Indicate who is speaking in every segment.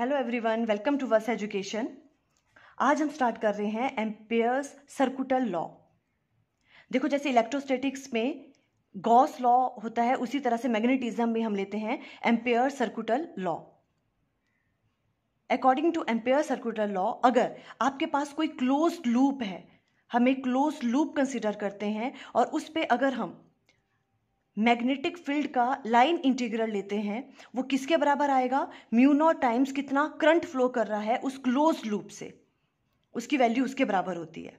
Speaker 1: Hello everyone welcome to verse education आज हम start कर रहे हैं एम्पेयर्स सर्कुटल लॉ देखो जैसे इलेक्ट्रोस्टैटिक्स में गॉस लॉ होता है उसी तरह से मैग्नेटिज्म में हम लेते हैं Ampere circuital law according to Ampere circuital law अगर आपके पास कोई क्लोज लूप है हम एक क्लोज लूप कंसिडर करते हैं और उस पर अगर हम मैग्नेटिक फील्ड का लाइन इंटीग्रल लेते हैं वो किसके बराबर आएगा म्यूनो टाइम्स कितना करंट फ्लो कर रहा है उस क्लोज लूप से उसकी वैल्यू उसके बराबर होती है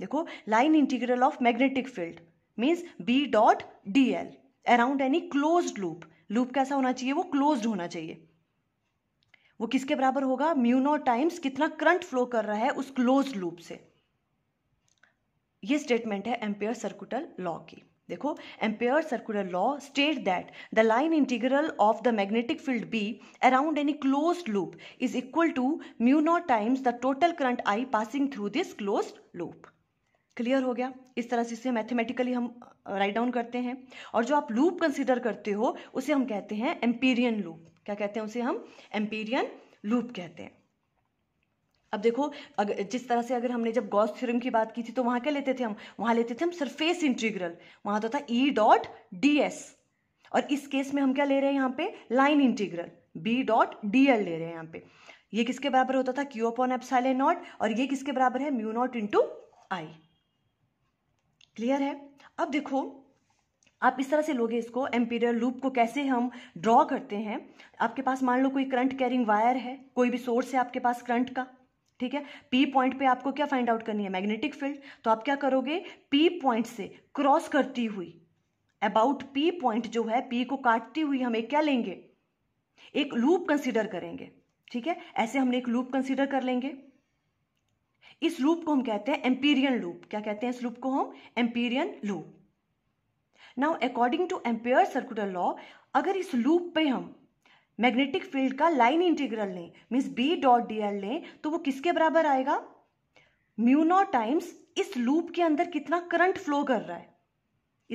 Speaker 1: देखो line integral of magnetic field means B dot D L around any close loop loop कैसा होना चाहिए वो क्लोज होना चाहिए वो किसके बराबर होगा म्यूनो टाइम्स कितना करंट फ्लो कर रहा है उस क्लोज लूप से ये स्टेटमेंट है एम्पेयर सर्कुटल लॉ की देखो Ampere circular law state that the line integral of the magnetic field B around any close loop is equal to mu nought times the total current I passing through this close loop clear हो गया इस तरह से इसे mathematically हम right uh, down करते हैं और जो आप लूप कंसिडर करते हो उसे हम कहते हैं एम्पीरियन लूप क्या कहते हैं उसे हम एम्पीरियन लूप कहते हैं अब देखो अगर जिस तरह से अगर हमने जब गॉस थ्योरम की बात की थी तो वहां क्या लेते थे हम वहां लेते थे हम सरफेस इंटीग्रल वहां तो था ई डॉट डी एस और इस केस में हम क्या ले रहे हैं यहाँ पे line integral B dot D L ले रहे हैं यहाँ पे ये किसके बराबर होता था क्यू अपॉन एप्साइले नॉट और ये किसके बराबर है mu nought into I clear है अब देखो आप इस तरह से लोगे इसको एम्पीरियल लूप को कैसे हम ड्रॉ करते हैं आपके पास मान लो कोई करंट कैरिंग वायर है कोई भी सोर्स है आपके पास करंट का ठीक है पी पॉइंट पे आपको क्या फाइंड आउट करनी है मैग्नेटिक फील्ड तो आप क्या करोगे पी पॉइंट से क्रॉस करती हुई अबाउट पी पॉइंट जो है पी को काटती हुई हमें एक क्या लेंगे एक लूप कंसीडर करेंगे ठीक है ऐसे हमने एक लूप कंसीडर कर लेंगे इस लूप को हम कहते हैं एम्पीरियन लूप क्या कहते हैं इस लूप को हम Amperian loop now according to Ampere circular law अगर इस लूप पे हम मैग्नेटिक फील्ड का लाइन इंटीग्रल लें means B dot D L लें तो वो किसके बराबर आएगा म्यूनो टाइम्स इस लूप के अंदर कितना करंट फ्लो कर रहा है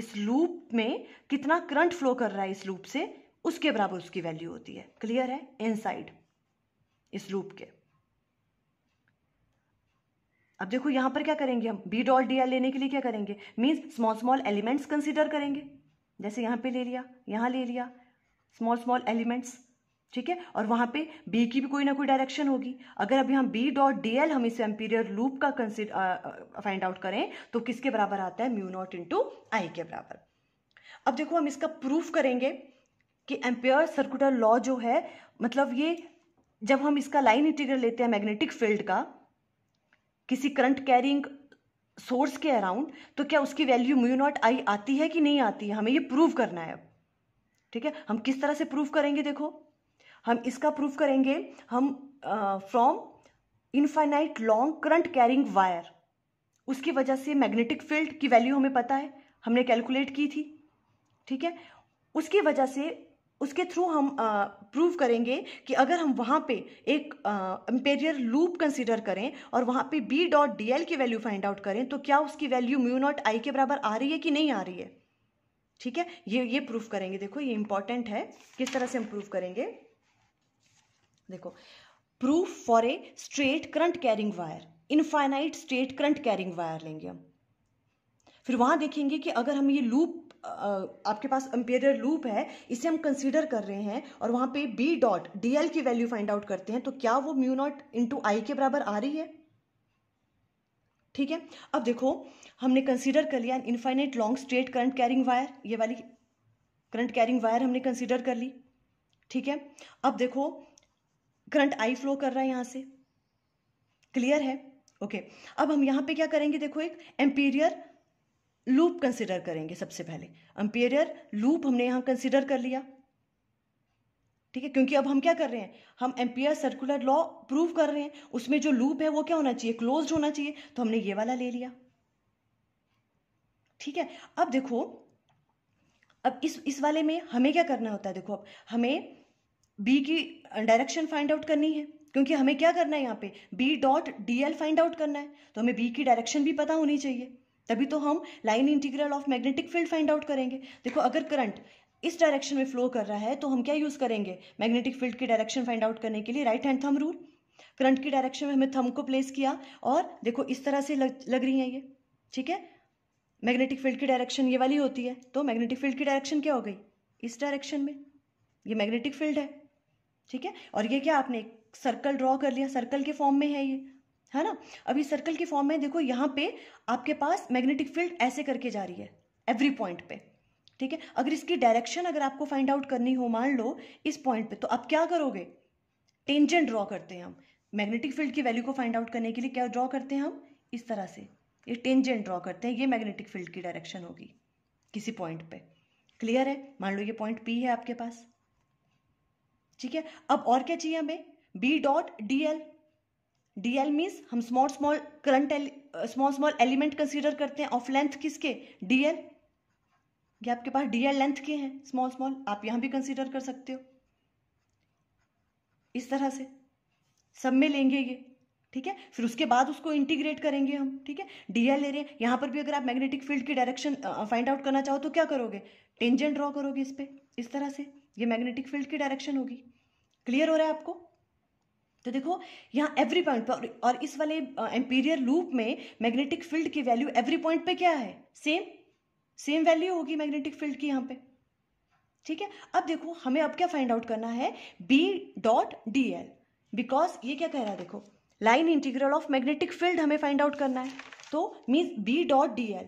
Speaker 1: इस लूप में कितना करंट फ्लो कर रहा है इस लूप से उसके बराबर उसकी वैल्यू होती है क्लियर है इनसाइड इस लूप के अब देखो यहां पर क्या करेंगे हम बी डॉट डी लेने के लिए क्या करेंगे means small small elements consider करेंगे जैसे यहां पे ले लिया यहां ले लिया स्मॉल स्मॉल एलिमेंट्स ठीक है और वहां पे बी की भी कोई ना कोई डायरेक्शन होगी अगर अब हम बी डॉट डी एल हम इस एम्पीरियर लूप का फाइंड आउट करें तो किसके बराबर आता है म्यू नॉट इंटू आई के बराबर अब देखो हम इसका प्रूफ करेंगे कि एम्पियर सर्कुलर लॉ जो है मतलब ये जब हम इसका लाइन इंटीग्रल लेते हैं मैग्नेटिक फील्ड का किसी करंट कैरिंग सोर्स के अराउंड तो क्या उसकी वैल्यू म्यू नॉट आई आती है कि नहीं आती है हमें ये प्रूव करना है अब ठीक है हम किस तरह से प्रूव करेंगे देखो हम इसका प्रूफ करेंगे हम from infinite long current carrying wire उसकी वजह से मैग्नेटिक फील्ड की वैल्यू हमें पता है हमने कैलकुलेट की थी ठीक है उसकी वजह से उसके थ्रू हम प्रूव करेंगे कि अगर हम वहाँ पे एक एम्पेरियर लूप कंसीडर करें और वहाँ पे बी डॉट डी एल की वैल्यू फाइंड आउट करें तो क्या उसकी वैल्यू म्यू नॉट आई के बराबर आ रही है कि नहीं आ रही है ठीक है ये ये प्रूफ करेंगे देखो ये इंपॉर्टेंट है किस तरह से हम प्रूफ करेंगे देखो proof for a straight current carrying wire infinite straight current carrying wire लेंगे हम फिर वहां देखेंगे कि अगर हम ये लूप आपके पास एम्पेरियर लूप है इसे हम कंसीडर कर रहे हैं और वहां पे बी डॉट डीएल की वैल्यू फाइंड आउट करते हैं तो क्या वो म्यू नॉट इंटू आई के बराबर आ रही है ठीक है अब देखो हमने कंसीडर कर लिया infinite long straight current carrying wire ये वाली करंट कैरिंग वायर हमने कंसीडर कर ली ठीक है अब देखो करंट आई फ्लो कर रहा है यहां से क्लियर है ओके okay. अब हम यहां पे क्या करेंगे देखो एक एम्पीरियर लूप कंसिडर करेंगे सबसे पहले एम्पीरियर लूप हमने यहां कंसिडर कर लिया ठीक है क्योंकि अब हम क्या कर रहे हैं हम एम्पियर सर्कुलर लॉ प्रूव कर रहे हैं उसमें जो लूप है वो क्या होना चाहिए क्लोज होना चाहिए तो हमने ये वाला ले लिया ठीक है अब देखो अब इस इस वाले में हमें क्या करना होता है देखो अब हमें बी की डायरेक्शन फाइंड आउट करनी है क्योंकि हमें क्या करना है यहाँ पे B dot D L find out करना है तो हमें बी की डायरेक्शन भी पता होनी चाहिए तभी तो हम line integral of magnetic field find out करेंगे देखो अगर करंट इस डायरेक्शन में फ्लो कर रहा है तो हम क्या यूज़ करेंगे मैग्नेटिक फील्ड की डायरेक्शन फाइंड आउट करने के लिए right hand thumb rule current की डायरेक्शन में हमें थम को प्लेस किया और देखो इस तरह से लग, लग रही है ये ठीक है मैग्नेटिक फील्ड की डायरेक्शन ये वाली होती है तो मैग्नेटिक फील्ड की डायरेक्शन क्या हो गई इस डायरेक्शन में ये मैग्नेटिक फील्ड है ठीक है और ये क्या आपने सर्कल ड्रॉ कर लिया सर्कल के फॉर्म में है ये है ना अभी सर्कल के फॉर्म में देखो यहाँ पे आपके पास मैग्नेटिक फील्ड ऐसे करके जा रही है एवरी पॉइंट पे ठीक है अगर इसकी डायरेक्शन अगर आपको फाइंड आउट करनी हो मान लो इस पॉइंट पे तो आप क्या करोगे टेंजेंट ड्रॉ करते हैं हम मैग्नेटिक फील्ड की वैल्यू को फाइंड आउट करने के लिए क्या ड्रॉ करते हैं हम इस तरह से ये टेंजेंट ड्रॉ करते हैं ये मैग्नेटिक फील्ड की डायरेक्शन होगी किसी पॉइंट पे क्लियर है मान लो ये पॉइंट पी है आपके पास ठीक है अब और क्या चाहिए हमें B dot D L D L means हम small small current small small element consider करते हैं ऑफ लेंथ किसके डी एल ये आपके पास डी एल लेंथ के हैं स्मॉल स्मॉल आप यहां भी कंसिडर कर सकते हो इस तरह से सब में लेंगे ये ठीक है फिर उसके बाद उसको इंटीग्रेट करेंगे हम ठीक है डीएल ले रहे हैं यहां पर भी अगर आप मैग्नेटिक फील्ड की डायरेक्शन फाइंड आउट करना चाहो तो क्या करोगे टेंजेंट ड्रॉ करोगे इस पर इस तरह से ये मैग्नेटिक फील्ड की डायरेक्शन होगी क्लियर हो रहा है आपको तो देखो यहाँ एवरी पॉइंट पर और इस वाले एम्पीरियर लूप में मैग्नेटिक फील्ड की वैल्यू एवरी पॉइंट पे क्या है सेम सेम वैल्यू होगी मैग्नेटिक फील्ड की यहाँ पे ठीक है अब देखो हमें अब क्या फाइंड आउट करना है B dot D L because ये क्या कह रहा है देखो line integral of magnetic field हमें फाइंड आउट करना है तो means B dot D L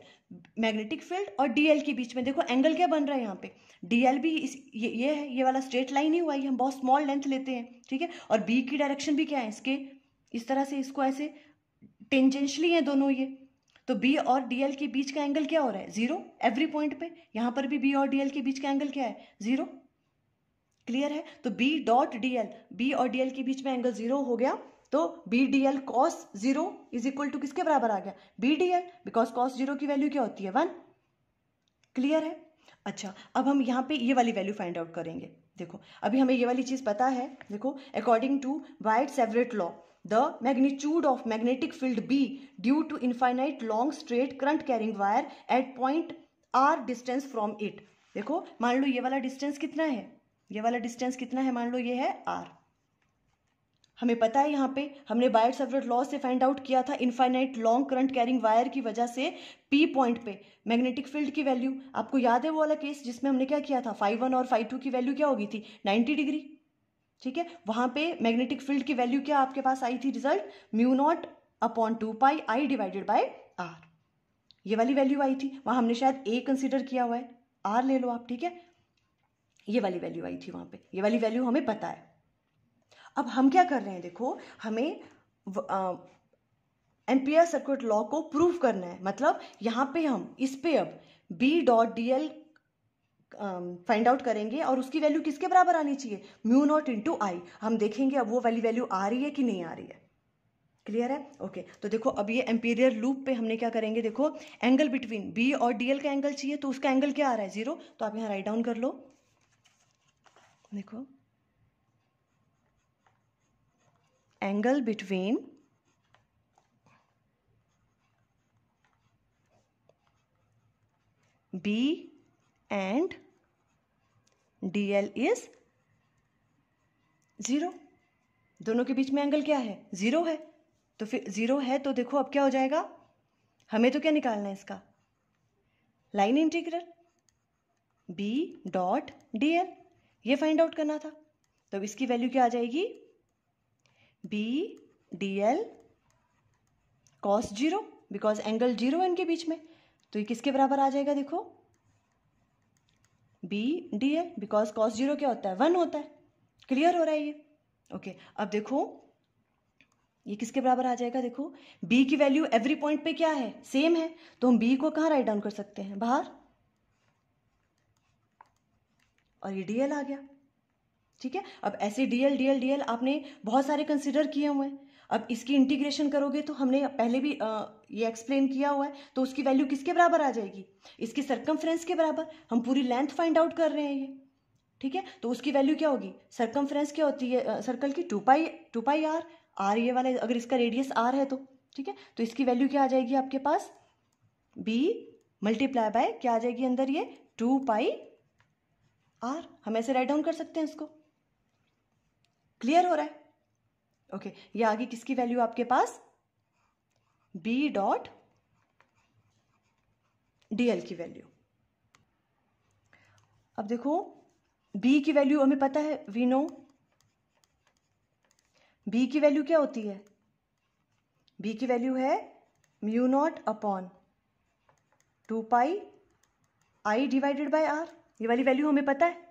Speaker 1: magnetic field और डीएल के बीच में देखो एंगल क्या बन रहा है यहाँ पे डीएल भी इस ये, ये है ये वाला स्ट्रेट लाइन ही हुआ है हम बहुत स्मॉल लेंथ लेते हैं ठीक है और बी की डायरेक्शन भी क्या है इसके इस तरह से इसको ऐसे टेंजेंशली है दोनों ये तो बी और डीएल के बीच का एंगल क्या हो रहा है जीरो एवरी पॉइंट पे यहाँ पर भी बी और डीएल के बीच का एंगल क्या है जीरो क्लियर है तो बी डॉट डीएल बी और डीएल के बीच में एंगल जीरो हो गया तो B D L cos zero is equal to किसके बराबर आ गया B D L because cos zero की वैल्यू क्या होती है वन क्लियर है अच्छा अब हम यहाँ पे ये वाली वैल्यू फाइंड आउट करेंगे देखो अभी हमें ये वाली चीज़ पता है देखो according to Biot Savart law the magnitude of magnetic field B due to infinite long straight current carrying wire at point R distance from it देखो मान लो ये वाला डिस्टेंस कितना है ये वाला डिस्टेंस कितना है मान लो ये है आर हमें पता है यहाँ पे हमने बायर सवरेट लॉ से फाइंड आउट किया था infinite long current carrying wire की वजह से पी पॉइंट पे मैग्नेटिक फील्ड की वैल्यू आपको याद है वो वाला केस जिसमें हमने क्या किया था फाइव वन और फाइव टू की वैल्यू क्या होगी थी नाइन्टी डिग्री ठीक है वहां पे मैग्नेटिक फील्ड की वैल्यू क्या आपके पास आई थी result mu not upon two pi I divided by R ये वाली वैल्यू आई थी वहां हमने शायद ए कंसिडर किया हुआ है आर ले लो आप ठीक है ये वाली वैल्यू आई थी वहां पे ये वाली वैल्यू हमें पता है अब हम क्या कर रहे हैं देखो हमें एम्पियर सर्किट लॉ को प्रूव करना है मतलब यहाँ पे हम इस पे अब B dot D L find out करेंगे और उसकी वैल्यू किसके बराबर आनी चाहिए म्यू नॉट इंटू आई हम देखेंगे अब वो वाली वैल्यू आ रही है कि नहीं आ रही है क्लियर है ओके okay. तो देखो अब ये एम्पीरियर लूप पे हमने क्या करेंगे देखो एंगल बिटवीन बी और डीएल का एंगल चाहिए तो उसका एंगल क्या आ रहा है जीरो तो आप यहाँ राइट डाउन कर लो देखो angle between B and DL is zero दोनों के बीच में एंगल क्या है ज़ीरो है तो फिर ज़ीरो है तो देखो अब क्या हो जाएगा हमें तो क्या निकालना है इसका line integral B dot D L ये फाइंड आउट करना था तो इसकी वैल्यू क्या आ जाएगी B D L cos zero because angle zero एन के बीच में तो ये किसके बराबर आ जाएगा देखो B D L because cos zero क्या होता है वन होता है क्लियर हो रहा है ये ओके okay, अब देखो ये किसके बराबर आ जाएगा देखो b की वैल्यू एवरी पॉइंट पे क्या है सेम है तो हम b को कहां राइट डाउन कर सकते हैं बाहर और ये dl आ गया ठीक है अब ऐसे डीएल डीएल डीएल आपने बहुत सारे कंसिडर किए हुए हैं अब इसकी इंटीग्रेशन करोगे तो हमने पहले भी आ, ये एक्सप्लेन किया हुआ है तो उसकी वैल्यू किसके बराबर आ जाएगी इसकी सरकमफ्रेंस के बराबर हम पूरी लेंथ फाइंड आउट कर रहे हैं ये ठीक है तो उसकी वैल्यू क्या होगी सरकमफ्रेंस क्या होती है सर्कल की two pi two pi R R ये वाला अगर इसका रेडियस आर है तो ठीक है तो इसकी वैल्यू क्या आ जाएगी आपके पास बी मल्टीप्लाई बाय क्या आ जाएगी अंदर ये टू पाई आर हम ऐसे राइट डाउन कर सकते हैं इसको क्लियर हो रहा है ओके okay, ये आगे किसकी वैल्यू आपके पास बी डॉट डीएल की वैल्यू अब देखो बी की वैल्यू हमें पता है वी नो बी की वैल्यू क्या होती है बी की वैल्यू है mu not upon two pi I divided by R ये वाली वैल्यू हमें पता है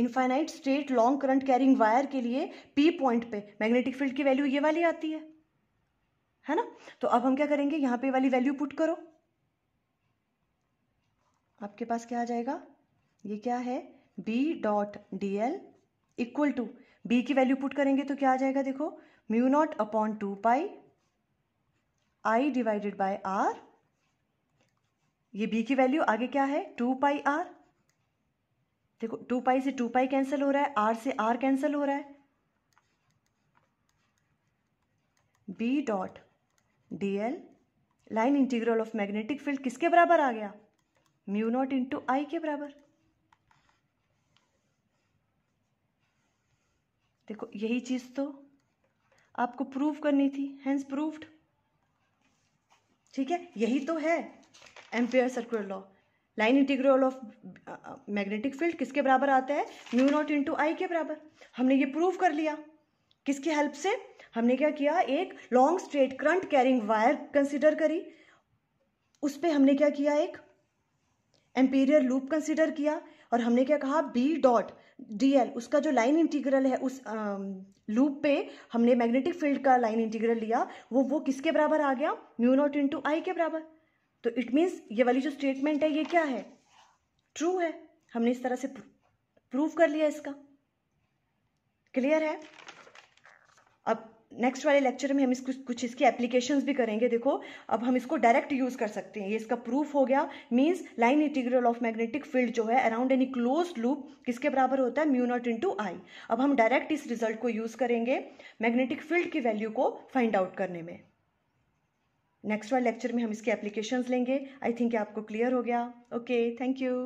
Speaker 1: infinite straight long current carrying wire के लिए पी पॉइंट पे मैग्नेटिक फील्ड की वैल्यू ये वाली आती है है ना तो अब हम क्या करेंगे यहां पे वाली वैल्यू पुट करो आपके पास क्या आ जाएगा ये क्या है B dot D L equal to B की वैल्यू पुट करेंगे तो क्या आ जाएगा देखो mu not upon two pi I divided by R ये बी की वैल्यू आगे क्या है टू पाई आर देखो टू पाई से टू पाई कैंसिल हो रहा है आर से आर कैंसिल हो रहा है B dot D L line integral of magnetic field किसके बराबर आ गया म्यू नॉट इंटू आई के बराबर देखो यही चीज़ तो आपको प्रूव करनी थी हैंस प्रूव्ड ठीक है यही तो है Ampere circular law line integral of magnetic field किसके बराबर आता है म्यू नॉट इंटू आई के बराबर हमने ये प्रूव कर लिया किसकी हेल्प से हमने क्या किया एक long straight current carrying wire consider करी उस पर हमने क्या किया एक एम्पीरियर लूप कंसिडर किया और हमने क्या कहा बी डॉट डी एल उसका जो लाइन इंटीग्रल है उस लूप पे हमने मैग्नेटिक फील्ड का लाइन इंटीग्रल लिया वो वो किसके बराबर आ गया म्यू नॉट इंटू आई के बराबर तो इट मीन्स ये वाली जो स्टेटमेंट है ये क्या है ट्रू है हमने इस तरह से प्रूव कर लिया इसका क्लियर है अब नेक्स्ट वाले लेक्चर में हम इसको कुछ इसकी एप्लीकेशन भी करेंगे देखो अब हम इसको डायरेक्ट यूज कर सकते हैं ये इसका प्रूफ हो गया means line integral of magnetic field जो है अराउंड एनी क्लोज लूप किसके बराबर होता है म्यू नॉट टू आई अब हम डायरेक्ट इस रिजल्ट को यूज करेंगे मैग्नेटिक फील्ड की वैल्यू को फाइंड आउट करने में नेक्स्ट वाले लेक्चर में हम इसके एप्लीकेशंस लेंगे आई थिंक आपको क्लियर हो गया ओके थैंक यू